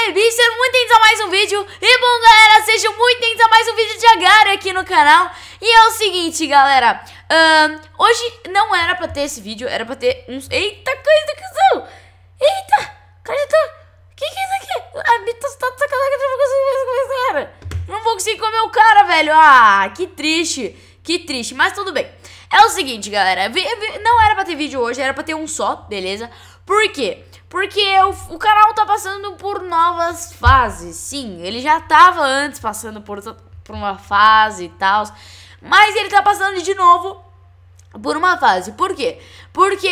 aí, Muito bem-vindos então, a mais um vídeo. E bom, galera, sejam muito bem-vindos então, a mais um vídeo de Agara aqui no canal. E é o seguinte, galera. Uh, hoje não era pra ter esse vídeo, era pra ter uns... Eita, coisa que são! Eita, cara, tá... Que que é isso aqui? A ah, Bita tá de sacanagem, eu não vou conseguir comer Não vou conseguir comer o cara, velho. Ah, que triste. Que triste, mas tudo bem. É o seguinte, galera. Não era pra ter vídeo hoje, era pra ter um só, beleza? Por quê? Porque o, o canal tá passando por novas fases. Sim, ele já tava antes passando por, por uma fase e tal. Mas ele tá passando de novo por uma fase. Por quê? Porque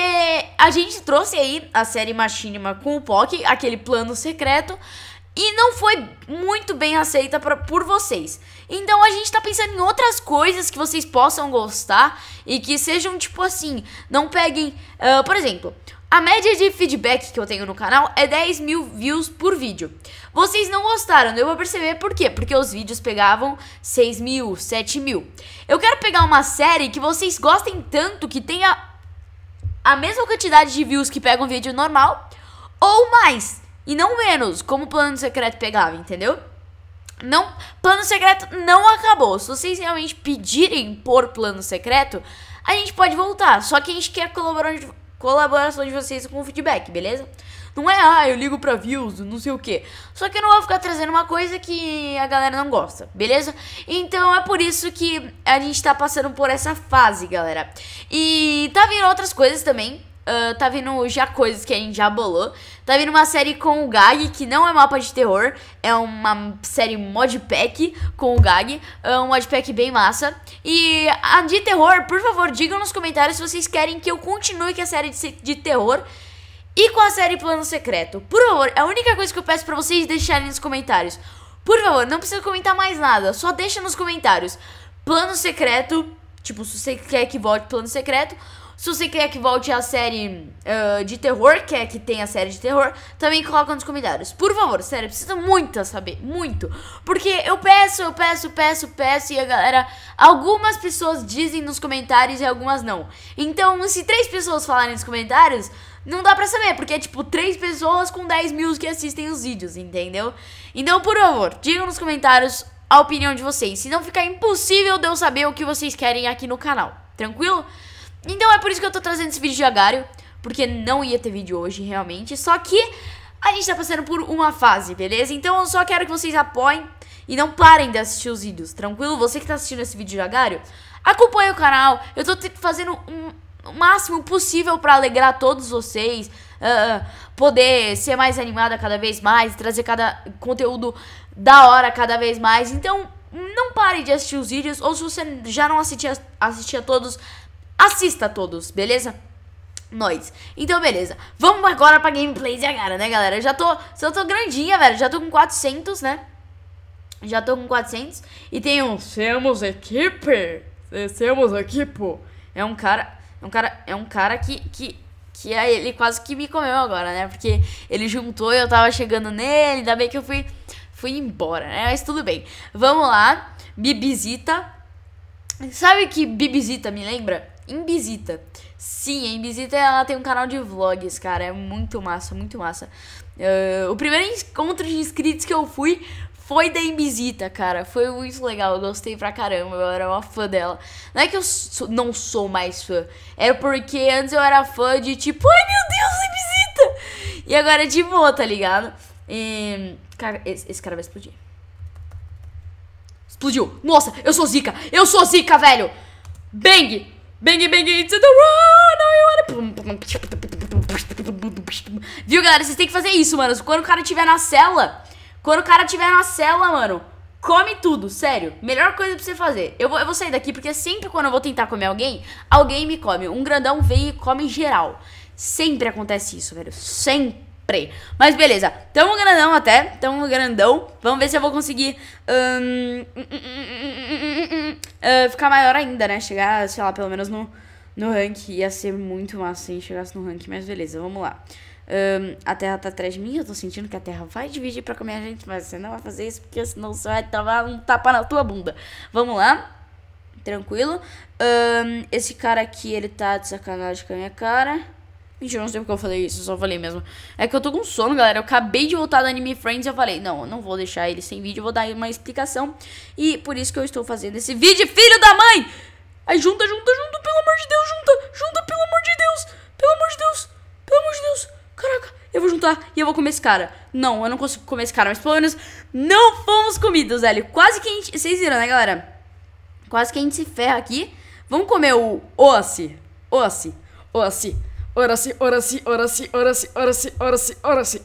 a gente trouxe aí a série Machinima com o POC, aquele plano secreto, e não foi muito bem aceita pra, por vocês. Então a gente tá pensando em outras coisas que vocês possam gostar e que sejam tipo assim, não peguem. Uh, por exemplo, a média de feedback que eu tenho no canal é 10 mil views por vídeo. Vocês não gostaram, eu vou perceber por quê? Porque os vídeos pegavam 6 mil, 7 mil. Eu quero pegar uma série que vocês gostem tanto que tenha a mesma quantidade de views que pega um vídeo normal ou mais, e não menos, como o Plano Secreto pegava, entendeu? Não, Plano Secreto não acabou. Se vocês realmente pedirem por Plano Secreto, a gente pode voltar. Só que a gente quer colaborar colaboração de vocês com o feedback, beleza? Não é, ah, eu ligo pra views, não sei o que. Só que eu não vou ficar trazendo uma coisa que a galera não gosta, beleza? Então é por isso que a gente tá passando por essa fase, galera. E tá vindo outras coisas também, ah, tá vindo já coisas que a gente já bolou. Tá vindo uma série com o Gag, que não é mapa de terror, é uma série modpack com o Gag, é um modpack bem massa. E a ah, de terror, por favor, digam nos comentários se vocês querem que eu continue com a série de, de terror e com a série Plano Secreto. Por favor, é a única coisa que eu peço pra vocês deixarem nos comentários. Por favor, não precisa comentar mais nada, só deixa nos comentários. Plano Secreto, tipo, se você quer que volte Plano Secreto se você quer que volte a série uh, de terror, quer que tenha a série de terror, também coloca nos comentários. Por favor, sério, precisa muito saber, muito. Porque eu peço, eu peço, peço, peço, e a galera. Algumas pessoas dizem nos comentários e algumas não. Então, se três pessoas falarem nos comentários, não dá pra saber, porque é tipo três pessoas com 10 mil que assistem os vídeos, entendeu? Então, por favor, digam nos comentários a opinião de vocês. Senão fica impossível de eu saber o que vocês querem aqui no canal. Tranquilo? Então é por isso que eu tô trazendo esse vídeo diário, porque não ia ter vídeo hoje, realmente. Só que a gente tá passando por uma fase, beleza? Então eu só quero que vocês apoiem e não parem de assistir os vídeos, tranquilo? Você que tá assistindo esse vídeo diário, acompanha o canal. Eu tô fazendo um, o máximo possível para alegrar todos vocês, uh, poder ser mais animada cada vez mais, trazer cada conteúdo da hora cada vez mais. Então, não pare de assistir os vídeos, ou se você já não assistia, assistia todos, Assista a todos, beleza? Nós. Então, beleza. Vamos agora pra de agora, né, galera? Eu já tô, já tô grandinha, velho. Já tô com 400, né? Já tô com 400. E tem um... Temos equipe. Temos equipe. É um cara... É um cara, é um cara que, que que aí é ele quase que me comeu agora, né? Porque ele juntou e eu tava chegando nele, ainda bem que eu fui, fui embora, né? Mas tudo bem. Vamos lá, Bibizita. Sabe que Bibizita me lembra? Inbisita. Sim, a Inbisita ela tem um canal de vlogs, cara. É muito massa, muito massa. Uh, o primeiro encontro de inscritos que eu fui foi da Inbisita, cara. Foi muito legal. Eu gostei pra caramba. Eu era uma fã dela. Não é que eu sou, não sou mais fã. Era é porque antes eu era fã de tipo, ai meu Deus, Inbisita! E agora é de boa, tá ligado? E, cara, esse, esse cara vai explodir. Explodiu. Nossa, eu sou zica. Eu sou zica, velho. Bang! Bang, bang, it's the run! Viu, galera? Vocês têm que fazer isso, mano. Quando o cara tiver na cela, quando o cara tiver na cela, mano, come tudo, sério. Melhor coisa pra você fazer. Eu vou, eu vou sair daqui porque sempre quando eu vou tentar comer alguém, alguém me come. Um grandão vem e come geral. Sempre acontece isso, velho. Sempre. Mas beleza, tamo grandão até, tamo grandão. Vamos ver se eu vou conseguir. Hum uh, ficar maior ainda, né? Chegar, sei lá, pelo menos no, no rank. Ia ser muito massa se chegasse no rank, mas beleza, vamos lá. Um, ah, a Terra tá atrás de mim, eu tô sentindo que a Terra vai dividir pra comer a gente, mas você não vai fazer isso, porque senão você vai tomar um tapa na tua bunda. Vamos lá. Tranquilo. Um, ah, esse cara aqui, ele tá de sacanagem com a minha cara. Mentira, não sei porque eu falei isso, eu só falei mesmo. É que eu tô com sono, galera. Eu acabei de voltar do Anime Friends e eu falei, não, eu não vou deixar ele sem vídeo, eu vou dar uma explicação. E por isso que eu estou fazendo esse vídeo, filho da mãe! Aí junta, junta, junta, pelo amor de Deus, junta, junta, pelo amor de Deus, pelo amor de Deus, pelo amor de Deus. Caraca, eu vou juntar e eu vou comer esse cara. Não, eu não consigo comer esse cara, mas pelo menos não fomos comidos, velho. Quase que a gente... Vocês viram, né, galera? Quase que a gente se ferra aqui. Vamos comer o osse, osse, osse ora oraci, ora oraci, ora oraci, ora oraci.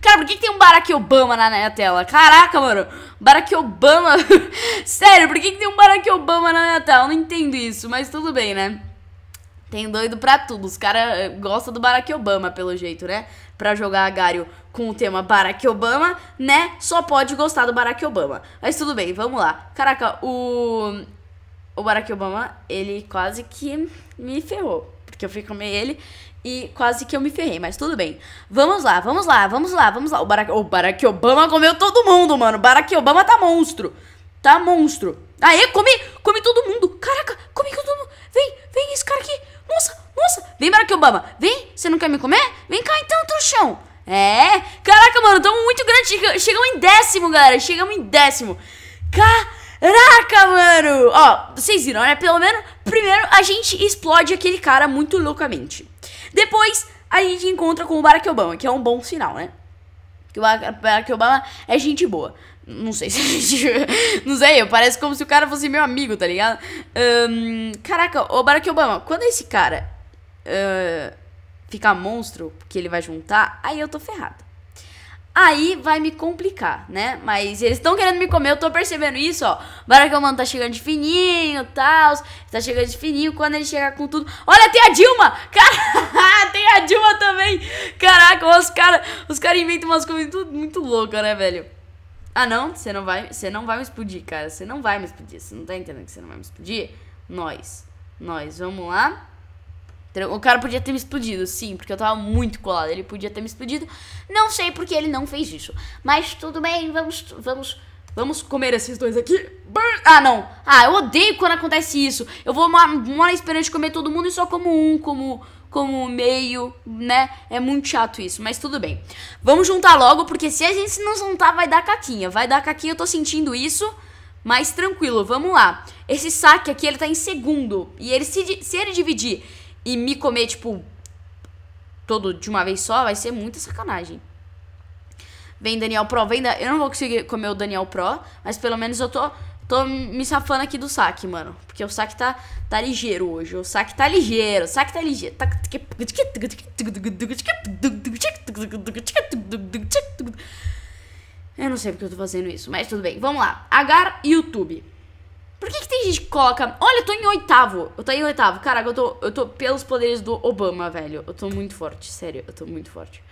Cara, por que, que tem um Barack Obama na minha tela? Caraca, mano. Barack Obama. Sério, por que, que tem um Barack Obama na minha tela? Eu não entendo isso, mas tudo bem, né? Tem doido pra tudo. Os caras eh, gostam do Barack Obama, pelo jeito, né? Pra jogar a gário com o tema Barack Obama, né? Só pode gostar do Barack Obama. Mas tudo bem, vamos lá. Caraca, o. O Barack Obama, ele quase que me ferrou porque eu fui comer ele e quase que eu me ferrei, mas tudo bem. Vamos lá, vamos lá, vamos lá, vamos lá. O Barack, o Barack Obama comeu todo mundo, mano. O Barack Obama tá monstro. Tá monstro. Aê, comi, comi todo mundo. Caraca, comi todo mundo. Vem, vem esse cara aqui. Nossa, nossa. Vem, Barack Obama. Vem, você não quer me comer? Vem cá então, trouxão. É, caraca, mano, tamo muito grande. Chegamos em décimo, galera. Chegamos em décimo. Caraca. Caraca, mano! Ó, vocês viram, né? Pelo menos, primeiro a gente explode aquele cara muito loucamente. Depois, a gente encontra com o Barack Obama, que é um bom sinal, né? Que o Barack Obama é gente boa. Não sei se Não sei, parece como se o cara fosse meu amigo, tá ligado? Um, caraca, o Barack Obama, quando esse cara uh, ficar monstro, que ele vai juntar, aí eu tô ferrado aí vai me complicar, né? Mas eles estão querendo me comer, eu tô percebendo isso, ó. o mano tá chegando de fininho, tal, tá chegando de fininho, quando ele chegar com tudo... Olha, tem a Dilma! Caraca, tem a Dilma também! Caraca, os caras os cara inventam umas coisas muito, muito loucas, né, velho? Ah, não, você não vai, você não vai me explodir, cara. Você não vai me explodir. Você não tá entendendo que você não vai me explodir? Nós. Nós, vamos lá. O cara podia ter me explodido, sim, porque eu tava muito colado. Ele podia ter me explodido. Não sei porque ele não fez isso. Mas tudo bem, vamos. Vamos. Vamos comer esses dois aqui. Ah, não. Ah, eu odeio quando acontece isso. Eu vou morar esperando de comer todo mundo e só como um, como como meio, né? É muito chato isso, mas tudo bem. Vamos juntar logo, porque se a gente não juntar, vai dar caquinha. Vai dar caquinha, eu tô sentindo isso. Mas tranquilo, vamos lá. Esse saque aqui, ele tá em segundo. E ele se, se ele dividir e me comer, tipo, todo de uma vez só, vai ser muita sacanagem. Vem Daniel Pro, vem da... Eu não vou conseguir comer o Daniel Pro, mas pelo menos eu tô, tô me safando aqui do saque, mano. Porque o saque tá, tá ligeiro hoje. O saque tá ligeiro, o saque tá ligeiro. Tá... Eu não sei porque eu tô fazendo isso, mas tudo bem. Vamos lá. Agar YouTube. Por que, que tem gente que coloca. Olha, eu tô em oitavo. Eu tô em oitavo. Caraca, eu tô, eu tô pelos poderes do Obama, velho. Eu tô muito forte, sério. Eu tô muito forte.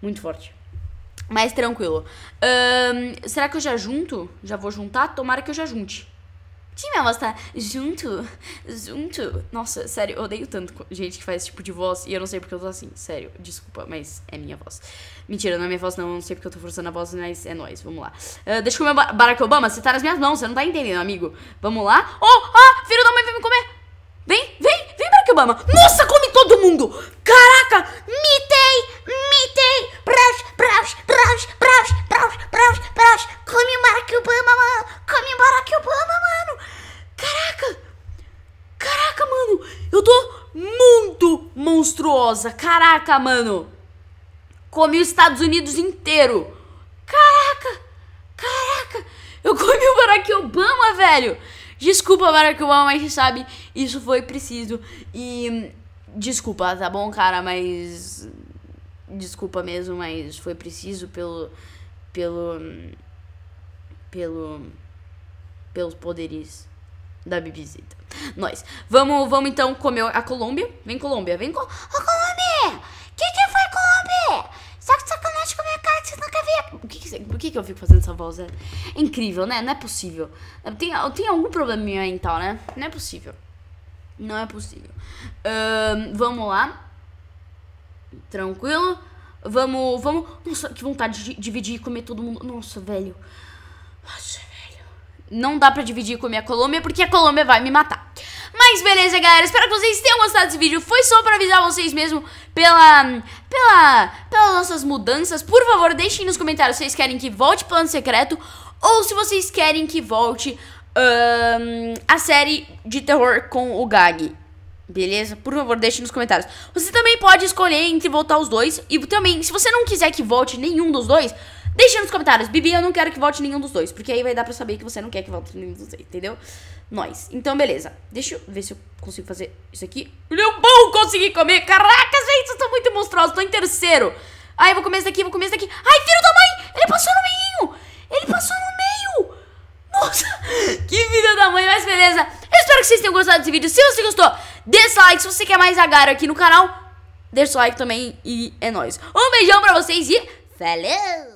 Muito forte. Mas tranquilo. Hum, será que eu já junto? Já vou juntar? Tomara que eu já junte tinha tá junto, junto. Nossa, sério, eu odeio tanto gente que faz esse tipo de voz e eu não sei porque eu tô assim, sério, desculpa, mas é minha voz. Mentira, não é minha voz, não, eu não sei porque eu tô forçando a voz, mas é nóis, vamos lá. Uh, deixa eu comer Barack Obama, você tá nas minhas mãos, você não tá entendendo, amigo. Vamos lá. Oh, ah, filho da mãe, vem me comer. Vem, vem, vem, Barack Obama. Nossa, come todo mundo. Caraca, caraca, mano. Comi os Estados Unidos inteiro. Caraca, caraca. Eu comi o Barack Obama, velho. Desculpa, Barack Obama, mas sabe, isso foi preciso. E desculpa, tá bom, cara, mas desculpa mesmo, mas foi preciso pelo pelo pelo pelos poderes da bibisita. Nós vamos, vamos então comer a Colômbia. Vem Colômbia, vem com Por que, que eu fico fazendo essa voz? É incrível, né? Não é possível. Ah, tem, ah, tem algum probleminha mental, então, né? Não é possível. Não é possível. vamos lá. Tranquilo. Vamos, vamos. Nossa, que vontade de dividir e comer todo mundo. Nossa, velho. Nossa, velho. Não dá pra dividir e comer a Colômbia, porque a Colômbia vai me matar. Mas beleza, galera. Espero que vocês tenham gostado desse vídeo. Foi só pra avisar vocês mesmo pela pela, pelas nossas mudanças. Por favor, deixem nos comentários se vocês querem que volte Plano Secreto ou se vocês querem que volte um, a série de terror com o Gag. Beleza? Por favor, deixe nos comentários. Você também pode escolher entre voltar os dois. E também, se você não quiser que volte nenhum dos dois, deixe nos comentários. Bibi, eu não quero que volte nenhum dos dois. Porque aí vai dar pra saber que você não quer que volte nenhum dos dois, entendeu? Nós. Então, beleza. Deixa eu ver se eu consigo fazer isso aqui. Meu bom, consegui comer. Caraca, gente! desastrosa, tô em terceiro. Ai, vou comer esse daqui, vou comer esse daqui. Ai, filho da mãe! Ele passou no meio! Ele passou no meio! Nossa, que vida da mãe, mas beleza. Eu espero que vocês tenham gostado desse vídeo. Se você gostou, deixa o like. Se você quer mais agar aqui no canal, deixa o like também e é nóis. Um beijão pra vocês e falou!